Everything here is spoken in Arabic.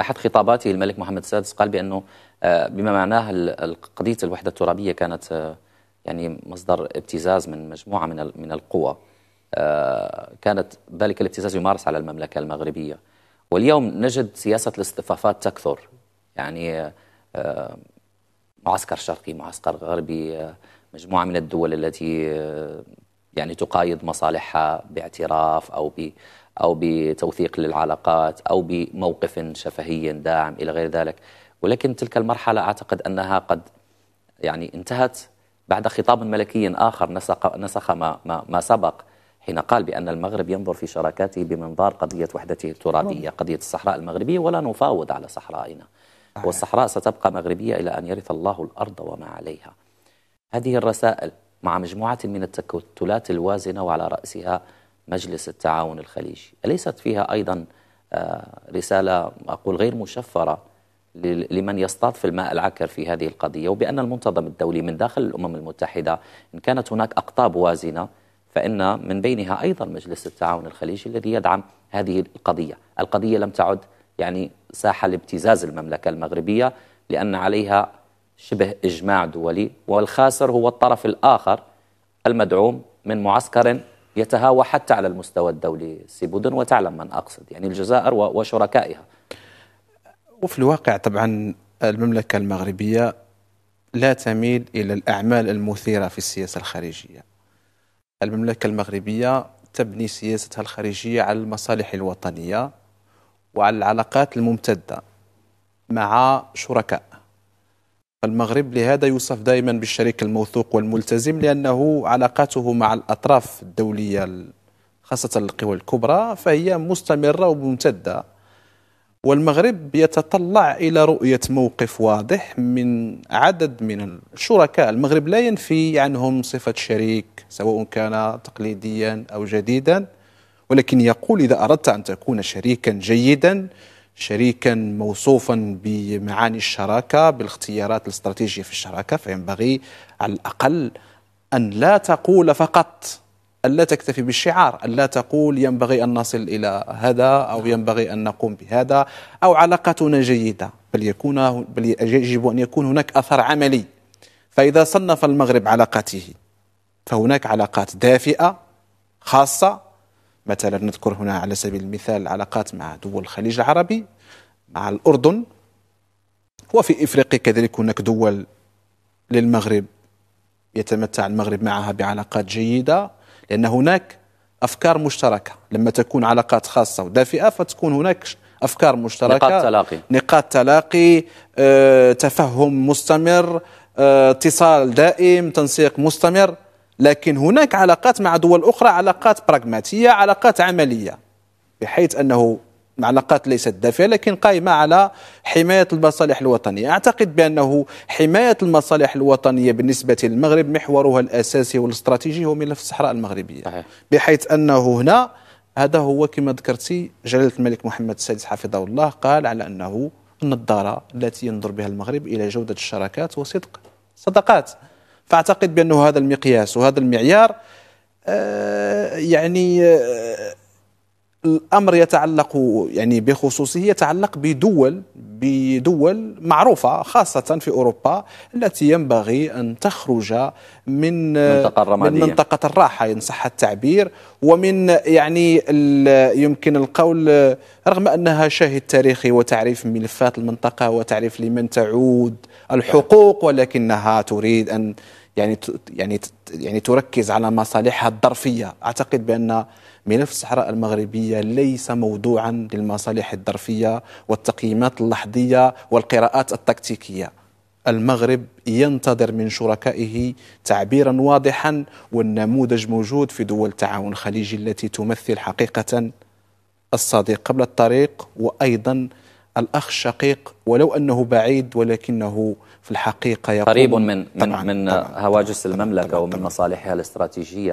أحد خطاباته الملك محمد السادس قال بأنه آه، بما معناه قضية الوحدة الترابية كانت آه، يعني مصدر ابتزاز من مجموعة من من القوى آه، كانت ذلك الابتزاز يمارس على المملكة المغربية واليوم نجد سياسة الاصطفافات تكثر يعني معسكر شرقي معسكر غربي مجموعة من الدول التي يعني تقايض مصالحها باعتراف أو ب أو بتوثيق للعلاقات أو بموقف شفهي داعم إلى غير ذلك ولكن تلك المرحلة أعتقد أنها قد يعني انتهت بعد خطاب ملكي آخر نسق, نسخ ما, ما, ما سبق حين قال بأن المغرب ينظر في شراكاته بمنظار قضية وحدته الترابية قضية الصحراء المغربية ولا نفاوض على صحرائنا والصحراء ستبقى مغربية إلى أن يرث الله الأرض وما عليها هذه الرسائل مع مجموعة من التكتلات الوازنة وعلى رأسها مجلس التعاون الخليجي أليست فيها أيضا آه، رسالة أقول غير مشفرة لمن يصطاد في الماء العكر في هذه القضية وبأن المنتظم الدولي من داخل الأمم المتحدة إن كانت هناك أقطاب وازنة فإن من بينها أيضا مجلس التعاون الخليجي الذي يدعم هذه القضية القضية لم تعد يعني ساحة لابتزاز المملكة المغربية لأن عليها شبه إجماع دولي والخاسر هو الطرف الآخر المدعوم من معسكر يتهاوى حتى على المستوى الدولي سيبودن وتعلم من أقصد يعني الجزائر وشركائها وفي الواقع طبعا المملكة المغربية لا تميل إلى الأعمال المثيرة في السياسة الخارجية المملكة المغربية تبني سياستها الخارجية على المصالح الوطنية وعلى العلاقات الممتدة مع شركاء المغرب لهذا يوصف دائما بالشريك الموثوق والملتزم لأنه علاقاته مع الأطراف الدولية خاصة القوى الكبرى فهي مستمرة وممتدة والمغرب يتطلع إلى رؤية موقف واضح من عدد من الشركاء المغرب لا ينفي عنهم صفة شريك سواء كان تقليديا أو جديدا ولكن يقول إذا أردت أن تكون شريكا جيدا شريكا موصوفا بمعاني الشراكه بالاختيارات الاستراتيجيه في الشراكه فينبغي على الاقل ان لا تقول فقط ألا تكتفي بالشعار ألا تقول ينبغي أن نصل إلى هذا أو نعم. ينبغي أن نقوم بهذا أو علاقتنا جيدة بل, يكون بل يجب أن يكون هناك أثر عملي فإذا صنف المغرب علاقاته فهناك علاقات دافئة خاصة مثلا نذكر هنا على سبيل المثال العلاقات مع دول الخليج العربي مع الأردن وفي إفريقيا كذلك هناك دول للمغرب يتمتع المغرب معها بعلاقات جيدة لأن هناك أفكار مشتركة لما تكون علاقات خاصة ودافئة فتكون هناك أفكار مشتركة نقاط تلاقي نقاط تلاقي آه، تفهم مستمر آه، اتصال دائم تنسيق مستمر لكن هناك علاقات مع دول أخرى علاقات براغماتية علاقات عملية بحيث أنه علاقات ليست دافئة لكن قائمة على حماية المصالح الوطنية أعتقد بأنه حماية المصالح الوطنية بالنسبة للمغرب محورها الأساسي والاستراتيجي هو ملف الصحراء المغربية بحيث أنه هنا هذا هو كما ذكرتي جلالة الملك محمد السادس حفظه الله قال على أنه النظارة التي ينظر بها المغرب إلى جودة الشراكات وصدق صدقات فأعتقد بأنه هذا المقياس وهذا المعيار آه، يعني آه، الامر يتعلق يعني بخصوصه يتعلق بدول بدول معروفه خاصه في اوروبا التي ينبغي ان تخرج من آه، منطقه الرماديه من منطقه الراحه ان صح التعبير ومن يعني يمكن القول رغم انها شاهد تاريخي وتعريف ملفات المنطقه وتعريف لمن تعود الحقوق ولكنها تريد ان يعني يعني يعني تركز على مصالحها الظرفيه اعتقد بان ملف الصحراء المغربيه ليس موضوعا للمصالح الظرفيه والتقييمات اللحظيه والقراءات التكتيكيه المغرب ينتظر من شركائه تعبيرا واضحا والنموذج موجود في دول التعاون الخليجي التي تمثل حقيقه الصديق قبل الطريق وايضا الأخ الشقيق ولو أنه بعيد ولكنه في الحقيقة قريب من, من, طبعاً من طبعاً هواجس طبعاً المملكة طبعاً ومن مصالحها الاستراتيجية